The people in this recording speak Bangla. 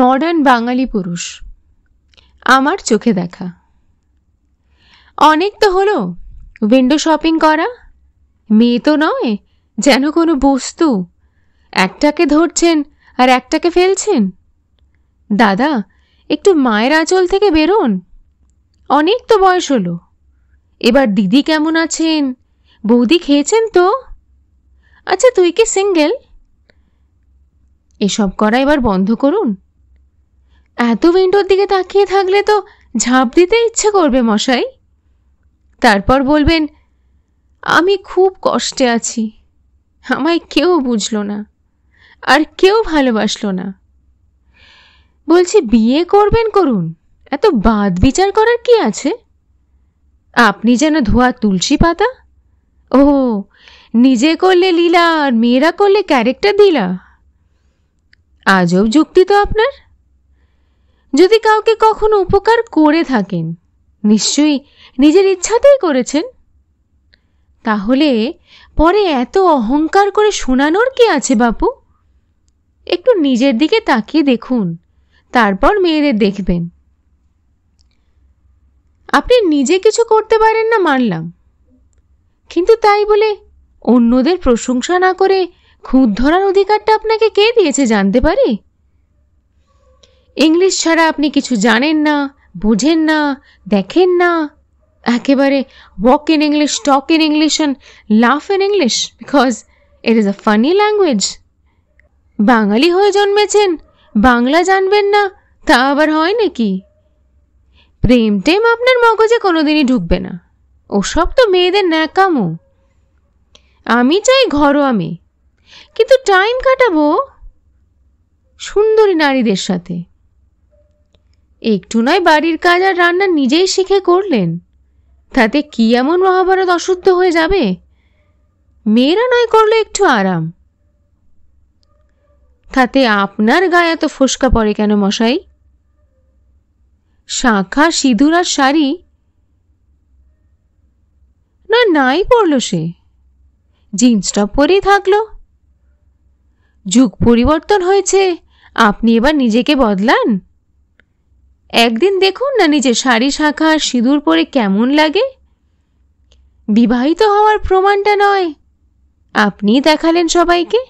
মডার্ন বাঙালি পুরুষ আমার চোখে দেখা অনেক তো হলো উইন্ডো শপিং করা মেয়ে তো নয় যেন কোনো বস্তু একটাকে ধরছেন আর একটাকে ফেলছেন দাদা একটু মায়ের আঁচল থেকে বেরোন অনেক তো বয়স হলো এবার দিদি কেমন আছেন বৌদি খেয়েছেন তো আচ্ছা তুই কি সিঙ্গেল এসব করা এবার বন্ধ করুন এত উইন্ডোর দিকে তাকিয়ে থাকলে তো ঝাঁপ দিতে ইচ্ছে করবে মশাই তারপর বলবেন আমি খুব কষ্টে আছি আমায় কেউ বুঝলো না আর কেউ ভালোবাসলো না বলছি বিয়ে করবেন করুন এত বাদ বিচার করার কি আছে আপনি যেন ধোয়া তুলসী পাতা ও নিজে করলে লীলা আর মেয়েরা করলে ক্যারেক্টার দিলা আজব যুক্তি তো আপনার যদি কাউকে কখনো উপকার করে থাকেন নিশ্চয়ই নিজের ইচ্ছাতেই করেছেন তাহলে পরে এত অহংকার করে শোনানোর কি আছে বাপু একটু নিজের দিকে তাকিয়ে দেখুন তারপর মেয়েদের দেখবেন আপনি নিজে কিছু করতে পারেন না মানলাম কিন্তু তাই বলে অন্যদের প্রশংসা না করে খুঁত ধরার অধিকারটা আপনাকে কে দিয়েছে জানতে পারি ইংলিশ ছাড়া আপনি কিছু জানেন না বোঝেন না দেখেন না একেবারে walk in English talk in English and laugh in English because it is a funny language Bangali হয়ে জন্মেছেন বাংলা জানবেন না তা আবার হয় নাকি প্রেম টেম আপনার মগজে কোনোদিনই ঢুকবে না ওসব তো মেয়েদের ন্যাকামো আমি চাই ঘরোয়া মেয়ে কিন্তু টাইম কাটাবো সুন্দরী নারীদের সাথে একটু নয় বাড়ির কাজ আর রান্না নিজেই শিখে করলেন তাতে কি এমন মহাভারত অশুদ্ধ হয়ে যাবে মেয়েরা নয় করলে একটু আরাম তাতে আপনার গায়ে এত ফোসকা পড়ে কেন মশাই শাখা সিঁদুর আর শাড়ি না নাই পড়ল সে জিন্স টপ পরেই থাকলো যুগ পরিবর্তন হয়েছে আপনি এবার নিজেকে বদলান একদিন দেখুন না নিজে শাড়ি শাখা আর সিঁদুর পরে কেমন লাগে বিবাহিত হওয়ার প্রমাণটা নয় আপনি দেখালেন সবাইকে